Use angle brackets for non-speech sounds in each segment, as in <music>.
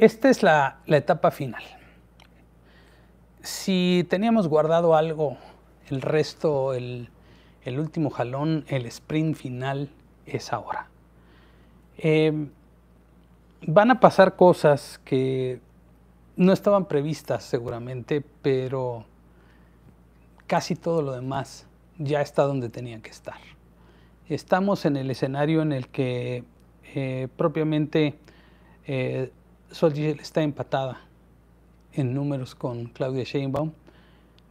Esta es la, etapa final. Si teníamos guardado algo, el resto, el, último jalón, el sprint final, es ahora. Em, van a pasar cosas que no estaban previstas seguramente, pero casi todo lo demás ya está donde tenía que estar. Estamos en el escenario en el que eh, propiamente eh, Soldier está empatada en números con Claudia Sheinbaum.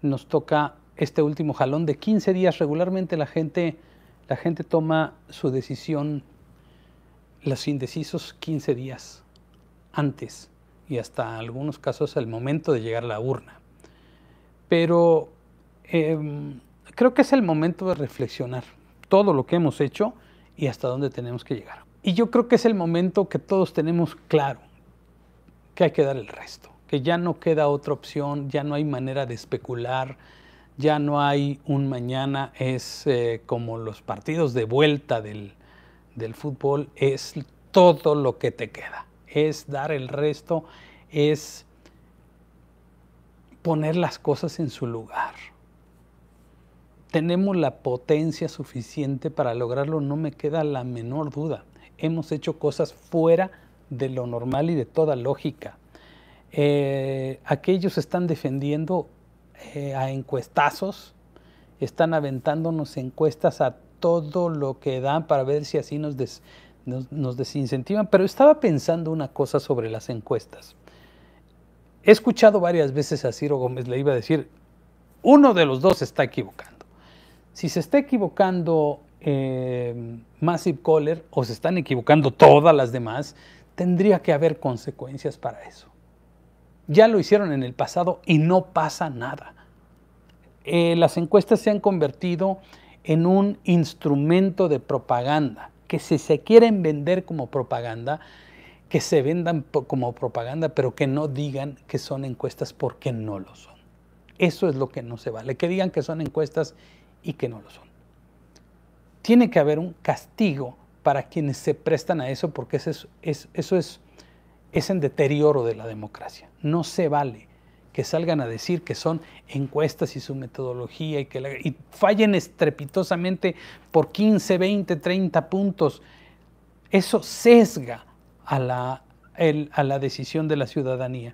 Nos toca este último jalón de 15 días. Regularmente la gente, la gente toma su decisión, los indecisos, 15 días antes y hasta algunos casos al momento de llegar a la urna. Pero em, creo que es el momento de reflexionar todo lo que hemos hecho y hasta dónde tenemos que llegar. Y yo creo que es el momento que todos tenemos claro que hay que dar el resto, que ya no queda otra opción, ya no hay manera de especular, ya no hay un mañana, es eh, como los partidos de vuelta del, del fútbol, es todo lo que te queda, es dar el resto, es poner las cosas en su lugar. Tenemos la potencia suficiente para lograrlo, no me queda la menor duda. Hemos hecho cosas fuera de lo normal y de toda lógica. Eh, aquellos están defendiendo eh, a encuestazos, están aventándonos encuestas a todo lo que dan para ver si así nos, nos, desincentivan. Pero estaba pensando una cosa sobre las encuestas. He escuchado varias veces a Ciro Gómez, le iba a decir, uno de los dos está equivocando. Si se está equivocando eh, Massive Caller o se están equivocando todas las demás, tendría que haber consecuencias para eso. Ya lo hicieron en el pasado y no pasa nada. Eh, las encuestas se han convertido en un instrumento de propaganda, que si se quieren vender como propaganda, que se vendan como propaganda, pero que no digan que son encuestas porque no lo son. Eso es lo que no se vale, que digan que son encuestas y que no lo son. Tiene que haber un castigo para quienes se prestan a eso, porque eso es, eso es, es en deterioro de la democracia. No se vale que salgan a decir que son encuestas y su metodología y que fallen estrepitosamente por 15, 20, 30 puntos. Eso sesga a la, a la decisión de la ciudadanía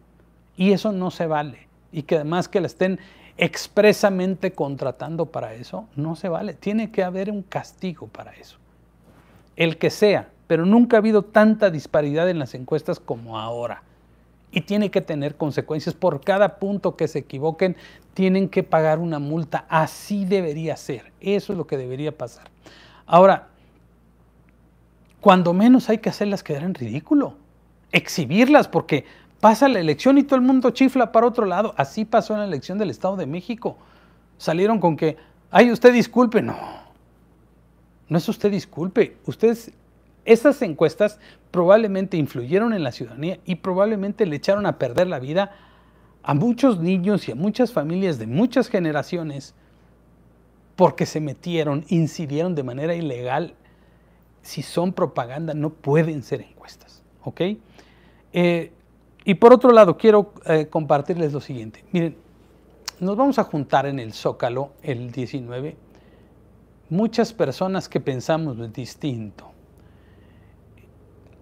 y eso no se vale. Y que además que la estén expresamente contratando para eso, no se vale. Tiene que haber un castigo para eso el que sea, pero nunca ha habido tanta disparidad en las encuestas como ahora. Y tiene que tener consecuencias. Por cada punto que se equivoquen, tienen que pagar una multa. Así debería ser. Eso es lo que debería pasar. Ahora, cuando menos hay que hacerlas quedar en ridículo. Exhibirlas, porque pasa la elección y todo el mundo chifla para otro lado. Así pasó en la elección del Estado de México. Salieron con que, ay, usted disculpe, no, no es usted disculpe, ustedes esas encuestas probablemente influyeron en la ciudadanía y probablemente le echaron a perder la vida a muchos niños y a muchas familias de muchas generaciones porque se metieron, incidieron de manera ilegal. Si son propaganda, no pueden ser encuestas. ¿Ok? Eh, y por otro lado, quiero eh, compartirles lo siguiente. Miren, nos vamos a juntar en el Zócalo el 19 muchas personas que pensamos distinto.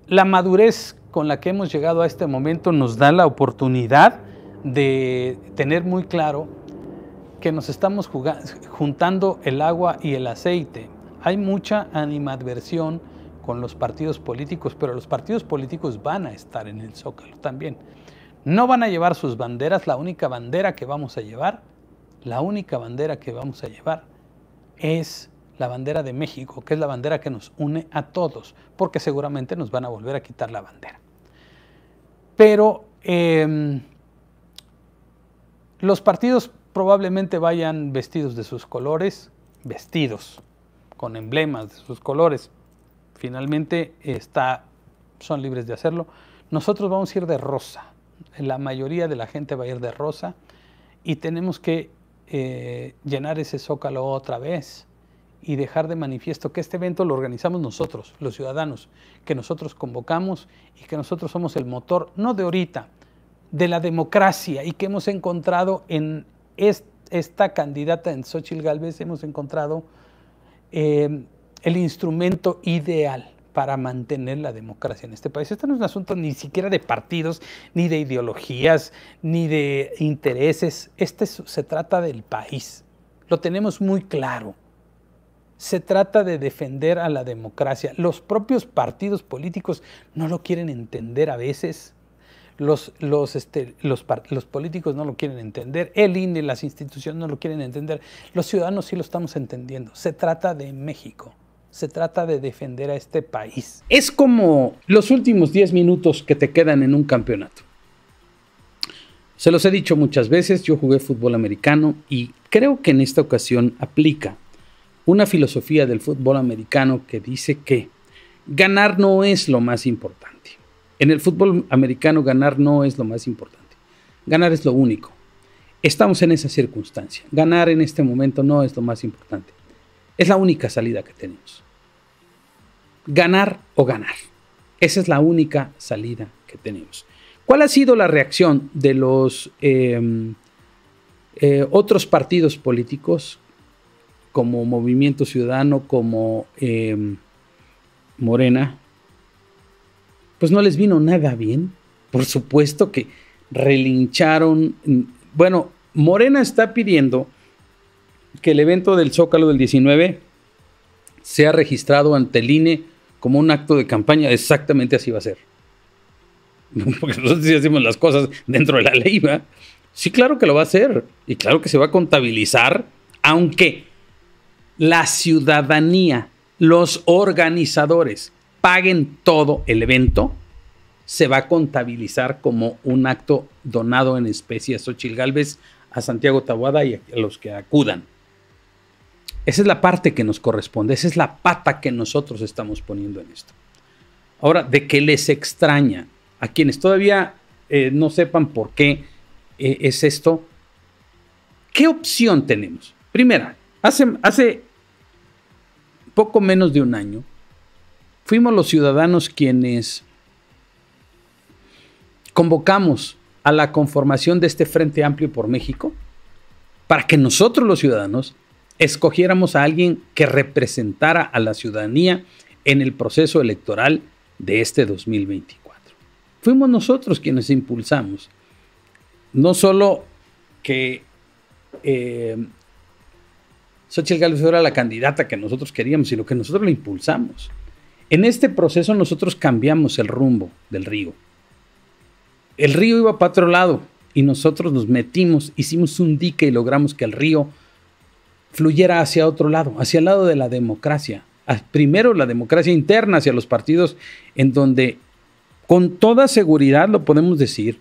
La madurez con la que hemos llegado a este momento nos da la oportunidad de tener muy claro que nos estamos juntando el agua y el aceite. Hay mucha animadversión con los partidos políticos, pero los partidos políticos van a estar en el zócalo también. No van a llevar sus banderas, la única bandera que vamos a llevar, la única bandera que vamos a llevar es la bandera de México, que es la bandera que nos une a todos, porque seguramente nos van a volver a quitar la bandera. Pero em, los partidos probablemente vayan vestidos de sus colores, vestidos, con emblemas de sus colores. Finalmente está, son libres de hacerlo. Nosotros vamos a ir de rosa. La mayoría de la gente va a ir de rosa y tenemos que eh, llenar ese zócalo otra vez y dejar de manifiesto que este evento lo organizamos nosotros, los ciudadanos, que nosotros convocamos y que nosotros somos el motor, no de ahorita, de la democracia y que hemos encontrado en esta candidata en Xochitl Galvez, hemos encontrado eh, el instrumento ideal para mantener la democracia en este país. Este no es un asunto ni siquiera de partidos, ni de ideologías, ni de intereses. Este se trata del país. Lo tenemos muy claro se trata de defender a la democracia. Los propios partidos políticos no lo quieren entender a veces. Los, los, este, políticos no lo quieren entender, el INE, las instituciones no lo quieren entender, los ciudadanos sí lo estamos entendiendo. Se trata de México, se trata de defender a este país. Es como los últimos 10 minutos que te quedan en un campeonato. Se los he dicho muchas veces, yo jugué fútbol americano y creo que en esta ocasión aplica una filosofía del fútbol americano que dice que ganar no es lo más importante. En el fútbol americano ganar no es lo más importante. Ganar es lo único. Estamos en esa circunstancia. Ganar en este momento no es lo más importante. Es la única salida que tenemos. Ganar o ganar. Esa es la única salida que tenemos. ¿Cuál ha sido la reacción de los em, eh, otros partidos políticos como Movimiento Ciudadano, como eh, Morena, pues no les vino nada bien. Por supuesto que relincharon. Bueno, Morena está pidiendo que el evento del Zócalo del 19 sea registrado ante el INE como un acto de campaña. Exactamente así va a ser. <laughs> Porque nosotros sí hacemos las cosas dentro de la ley, va. Sí, claro que lo va a hacer. Y claro que se va a contabilizar, aunque la ciudadanía, los organizadores paguen todo el evento, se va a contabilizar como un acto donado en especie a a Santiago Tabuada y a los que acudan. Esa es la parte que nos corresponde, esa es la pata que nosotros estamos poniendo en esto. Ahora, ¿de qué les extraña? A quienes todavía eh, no sepan por qué eh, es esto, ¿qué opción tenemos? Primera, Hace, poco menos de un año, fuimos los ciudadanos quienes convocamos a la conformación de este Frente Amplio por México para que nosotros los ciudadanos escogiéramos a alguien que representara a la ciudadanía en el proceso electoral de este 2024. Fuimos nosotros quienes impulsamos no solo que eh, Xochitl Gálvez era la candidata que nosotros queríamos, sino que nosotros la impulsamos. En este proceso nosotros cambiamos el rumbo del río. El río iba para otro lado y nosotros nos metimos, hicimos un dique y logramos que el río fluyera hacia otro lado, hacia el lado de la democracia. Ah, primero la democracia interna hacia los partidos en donde con toda seguridad lo podemos decir.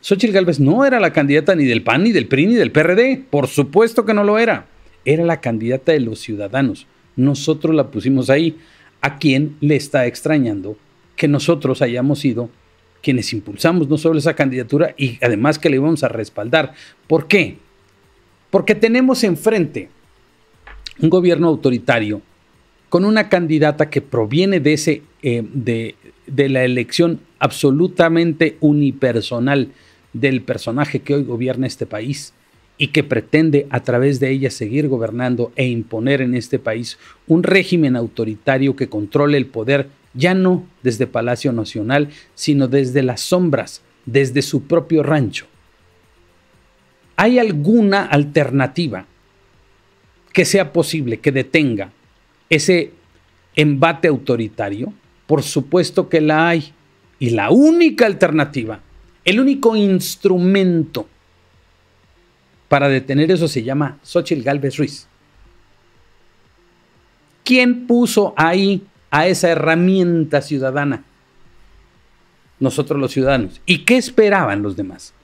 Xochitl Gálvez no era la candidata ni del PAN, ni del PRI, ni del PRD. Por supuesto que no lo era era la candidata de los ciudadanos. Nosotros la pusimos ahí. ¿A quién le está extrañando que nosotros hayamos sido quienes impulsamos no solo esa candidatura y además que le íbamos a respaldar? ¿Por qué? Porque tenemos enfrente un gobierno autoritario con una candidata que proviene de, ese, eh, de, de la elección absolutamente unipersonal del personaje que hoy gobierna este país y que pretende a través de ella seguir gobernando e imponer en este país un régimen autoritario que controle el poder ya no desde Palacio Nacional, sino desde las sombras, desde su propio rancho. ¿Hay alguna alternativa que sea posible que detenga ese embate autoritario? Por supuesto que la hay. Y la única alternativa, el único instrumento para detener eso se llama Xochitl Galvez Ruiz. ¿Quién puso ahí a esa herramienta ciudadana? Nosotros los ciudadanos. ¿Y qué esperaban los demás?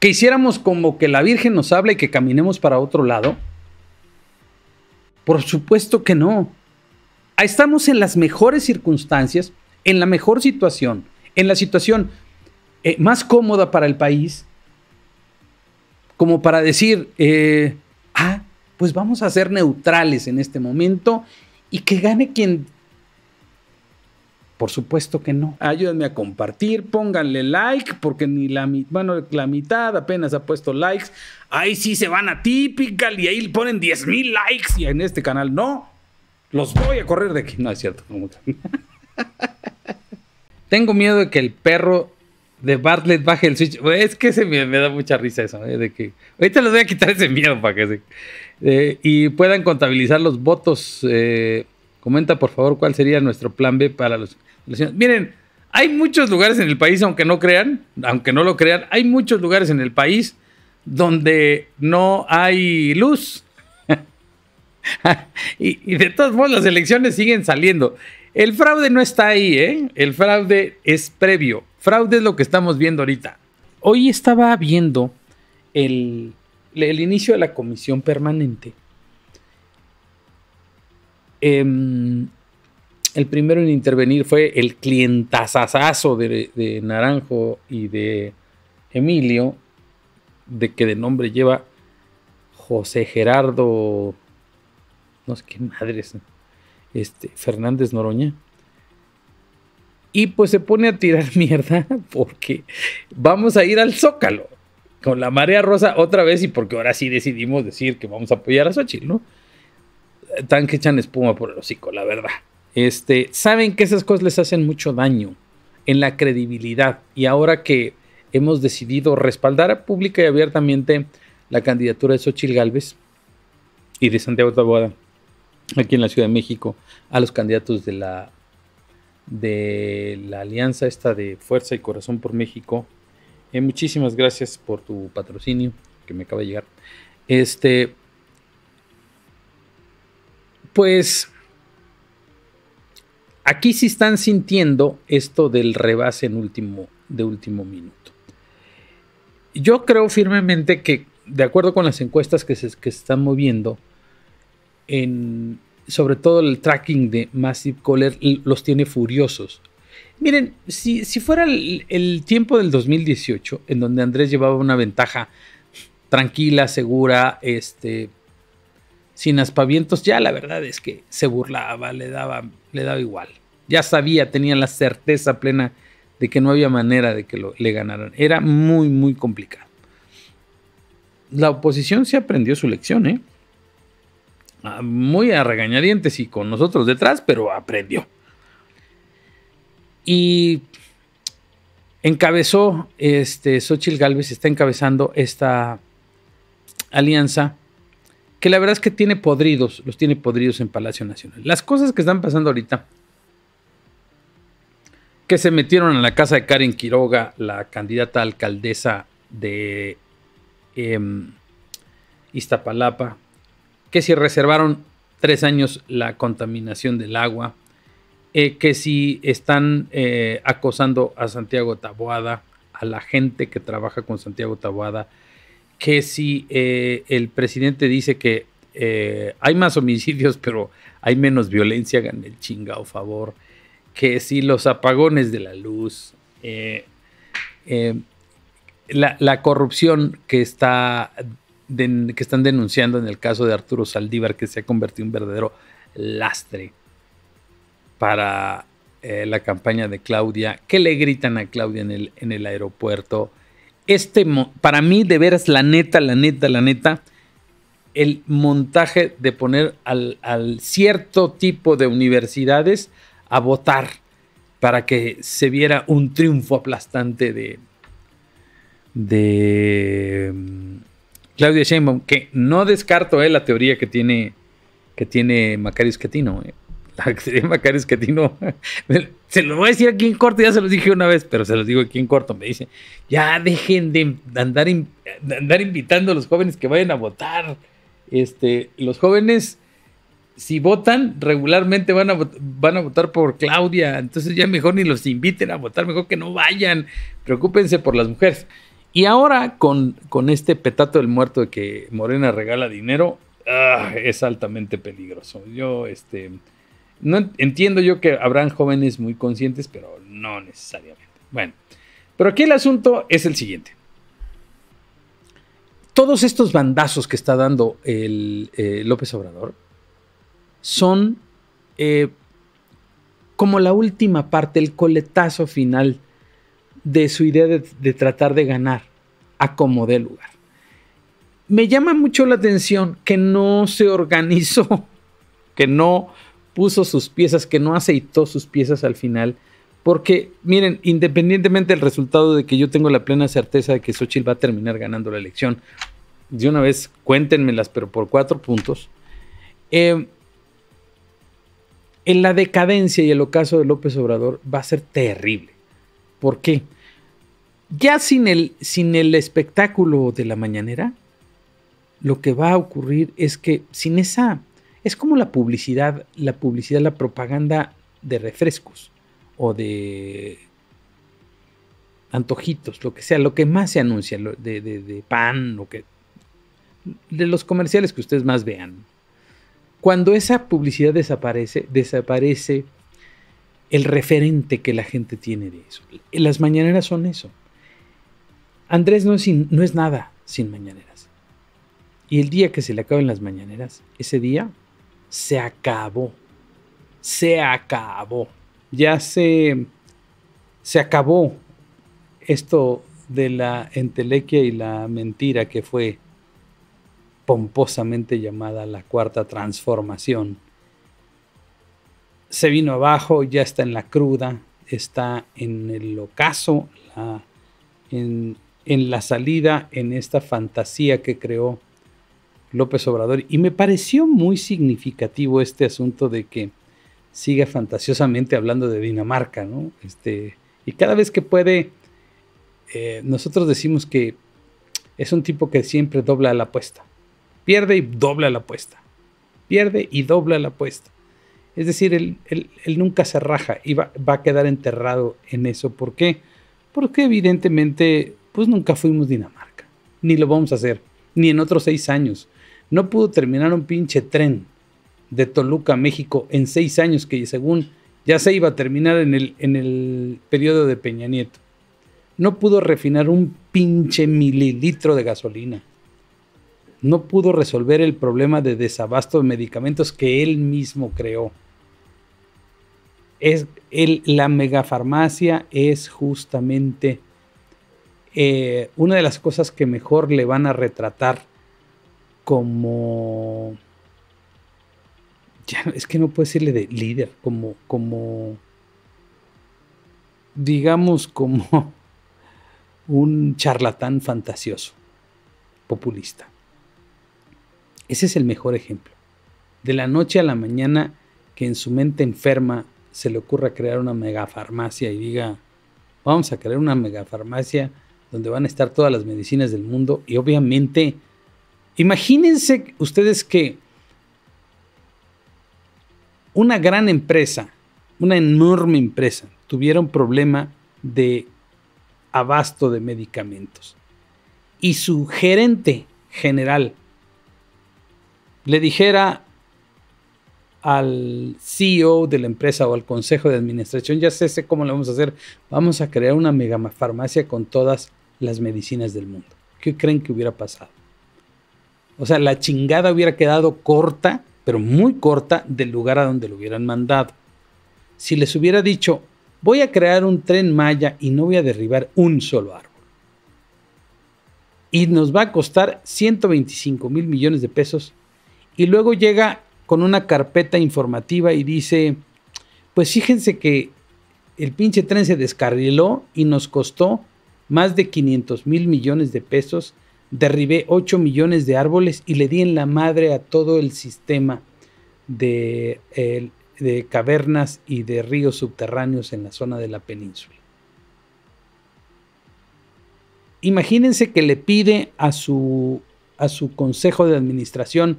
¿Que hiciéramos como que la Virgen nos hable y que caminemos para otro lado? Por supuesto que no. Estamos en las mejores circunstancias, en la mejor situación, en la situación eh, más cómoda para el país, como para decir, eh, ah, pues vamos a ser neutrales en este momento y que gane quien... Por supuesto que no. Ayúdenme a compartir, pónganle like, porque ni la, bueno, la mitad apenas ha puesto likes. Ahí sí se van a Típical y ahí ponen 10 mil likes y en este canal no. Los voy a correr de aquí. No es cierto. <laughs> <laughs> Tengo miedo de que el perro de Bartlett baje el Switch. Es que se me, da mucha risa eso, ¿eh? de que ahorita les voy a quitar ese miedo para que eh, y puedan contabilizar los votos. Eh, comenta por favor cuál sería nuestro plan B para los... elecciones Miren, hay muchos lugares en el país, aunque no crean, aunque no lo crean, hay muchos lugares en el país donde no hay luz. <laughs> y, de todas modos, las elecciones siguen saliendo. El fraude no está ahí, ¿eh? El fraude es previo. Fraude es lo que estamos viendo ahorita. Hoy estaba viendo el, inicio de la comisión permanente. Em, el primero en intervenir fue el clientazazazo de, de, Naranjo y de Emilio, de que de nombre lleva José Gerardo, no sé qué madres, este, Fernández Noroña y pues se pone a tirar <laughs> mierda porque vamos a ir al Zócalo con la marea rosa otra vez y porque ahora sí decidimos decir que vamos a apoyar a Xochitl, ¿no? Tan que echan espuma por el hocico, la verdad. Este, saben que esas cosas les hacen mucho daño en la credibilidad y ahora que hemos decidido respaldar pública y abiertamente la candidatura de Xochitl Galvez y de Santiago Taboada aquí en la Ciudad de México a los candidatos de la de la alianza esta de Fuerza y Corazón por México. Eh, muchísimas gracias por tu patrocinio que me acaba de llegar. Este, pues aquí sí están sintiendo esto del rebase en último, de último minuto. Yo creo firmemente que, de acuerdo con las encuestas que se que están moviendo, en, sobre todo el tracking de Massive Caller los tiene furiosos. Miren, si, fuera el, tiempo del 2018, en donde Andrés llevaba una ventaja tranquila, segura, este, sin aspavientos, ya la verdad es que se burlaba, le daba, le daba igual. Ya sabía, tenía la certeza plena de que no había manera de que lo, le ganaran. Era muy, muy complicado. La oposición se aprendió su lección, ¿eh? Ah, muy a regañadientes y con nosotros detrás, pero aprendió. Y encabezó, este, Xochitl Galvez está encabezando esta alianza que la verdad es que tiene podridos, los tiene podridos en Palacio Nacional. Las cosas que están pasando ahorita, que se metieron en la casa de Karen Quiroga, la candidata alcaldesa de em, Iztapalapa, que si reservaron tres años la contaminación del agua, eh, que si están eh, acosando a Santiago Taboada, a la gente que trabaja con Santiago Taboada, que si eh, el presidente dice que hay más homicidios, pero hay menos violencia, hagan el chingado favor, que si los apagones de la luz, la corrupción que está que están denunciando en el caso de Arturo Saldívar, que se ha convertido en un verdadero lastre para eh, la campaña de Claudia, que le gritan a Claudia en el, en el aeropuerto. Este, para mí, de veras, la neta, la neta, la neta, el montaje de poner al, al cierto tipo de universidades a votar para que se viera un triunfo aplastante de, de Claudia Sheinbaum, que no descarto eh, la teoría que tiene, que tiene Macario Esquetino. Eh. Macario <laughs> se lo voy a decir aquí en corto, ya se los dije una vez, pero se los digo aquí en corto. Me dice, ya dejen de andar, andar invitando a los jóvenes que vayan a votar. Este, los jóvenes si votan, regularmente van a, van a votar por Claudia. Entonces ya mejor ni los inviten a votar, mejor que no vayan. Preocúpense por las mujeres. Y ahora con, este petato del muerto de que Morena regala dinero, ah, es altamente peligroso. Yo este, no entiendo yo que habrán jóvenes muy conscientes, pero no necesariamente. Bueno, pero aquí el asunto es el siguiente. Todos estos bandazos que está dando el, eh, López Obrador son eh, como la última parte, el coletazo final de su idea de, tratar de ganar a como lugar. Me llama mucho la atención que no se organizó, <laughs> que no puso sus piezas, que no aceitó sus piezas al final. Porque, miren, independientemente del resultado de que yo tengo la plena certeza de que Xochitl va a terminar ganando la elección, de una vez cuéntenmelas, pero por cuatro puntos. Eh, en la decadencia y el ocaso de López Obrador va a ser terrible. ¿Por qué? Ya sin el, sin el espectáculo de la mañanera, lo que va a ocurrir es que sin esa, es como la publicidad, la publicidad, la propaganda de refrescos o de antojitos, lo que sea, lo que más se anuncia, de, de, pan, lo que, de los comerciales que ustedes más vean. Cuando esa publicidad desaparece, desaparece el referente que la gente tiene de eso. Las mañaneras son eso. Andrés no es, no es nada sin mañaneras. Y el día que se le acaben las mañaneras, ese día se acabó. Se acabó. Ya se, se acabó esto de la entelequia y la mentira que fue pomposamente llamada la cuarta transformación se vino abajo, ya está en la cruda, está en el ocaso, en, la salida, en esta fantasía que creó López Obrador. Y me pareció muy significativo este asunto de que siga fantasiosamente hablando de Dinamarca, ¿no? Este, y cada vez que puede, eh, nosotros decimos que es un tipo que siempre dobla la apuesta. Pierde y dobla la apuesta. Pierde y dobla la apuesta. Es decir, él, nunca se raja y va, a quedar enterrado en eso. ¿Por qué? Porque evidentemente, pues nunca fuimos Dinamarca, ni lo vamos a hacer, ni en otros seis años. No pudo terminar un pinche tren de Toluca a México en seis años que según ya se iba a terminar en el, en el periodo de Peña Nieto. No pudo refinar un pinche mililitro de gasolina no pudo resolver el problema de desabasto de medicamentos que él mismo creó es el, la megafarmacia es justamente eh, una de las cosas que mejor le van a retratar como... Ya, es que no puedo decirle de líder, como... como digamos como <laughs> un charlatán fantasioso, populista. Ese es el mejor ejemplo. De la noche a la mañana que en su mente enferma se le ocurra crear una megafarmacia y diga, vamos a crear una megafarmacia donde van a estar todas las medicinas del mundo y obviamente, imagínense ustedes que una gran empresa, una enorme empresa, tuviera un problema de abasto de medicamentos y su gerente general le dijera al CEO de la empresa o al consejo de administración, ya sé, cómo lo vamos a hacer, vamos a crear una mega farmacia con todas las medicinas del mundo. ¿Qué creen que hubiera pasado? O sea, la chingada hubiera quedado corta, pero muy corta, del lugar a donde lo hubieran mandado. Si les hubiera dicho, voy a crear un tren Maya y no voy a derribar un solo árbol. Y nos va a costar 125 mil millones de pesos. Y luego llega con una carpeta informativa y dice, pues fíjense que el pinche tren se descarriló y nos costó más de 500 mil millones de pesos, derribé 8 millones de árboles y le di en la madre a todo el sistema de, cavernas y de ríos subterráneos en la zona de la península. Imagínense que le pide a a su consejo de administración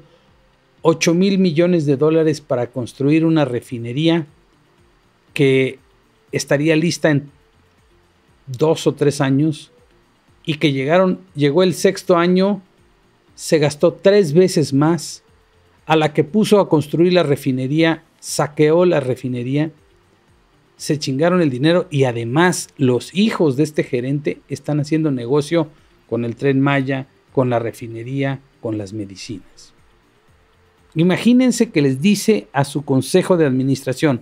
8 mil millones de dólares para construir una refinería que estaría lista en dos o tres años y que llegaron, llegó el sexto año, se gastó tres veces más, a la que puso a construir la refinería, saqueó la refinería, se chingaron el dinero y además los hijos de este gerente están haciendo negocio con el tren Maya, con la refinería, con las medicinas. Imagínense que les dice a su consejo de administración,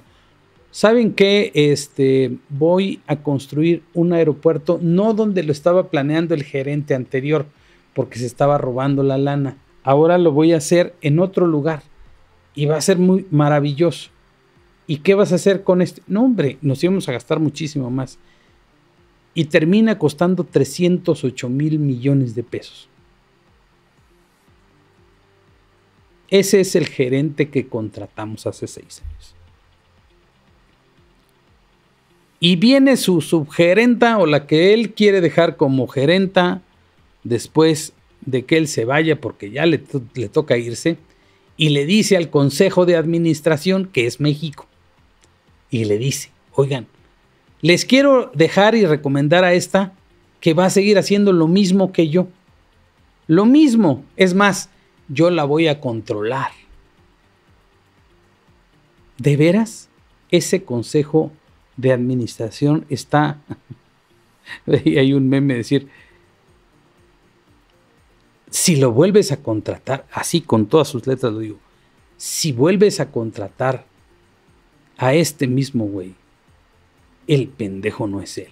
¿saben que Este, voy a construir un aeropuerto, no donde lo estaba planeando el gerente anterior, porque se estaba robando la lana. Ahora lo voy a hacer en otro lugar y va a ser muy maravilloso. ¿Y qué vas a hacer con este? No, hombre, nos íbamos a gastar muchísimo más. Y termina costando 308 mil millones de pesos. Ese es el gerente que contratamos hace seis años. Y viene su subgerenta o la que él quiere dejar como gerenta después de que él se vaya porque ya le, toca irse y le dice al consejo de administración que es México. Y le dice, oigan, les quiero dejar y recomendar a esta que va a seguir haciendo lo mismo que yo. Lo mismo, es más, yo la voy a controlar. ¿De veras? Ese consejo de administración está... <laughs> Hay un meme decir, si lo vuelves a contratar, así con todas sus letras lo digo, si vuelves a contratar a este mismo güey, el pendejo no es él.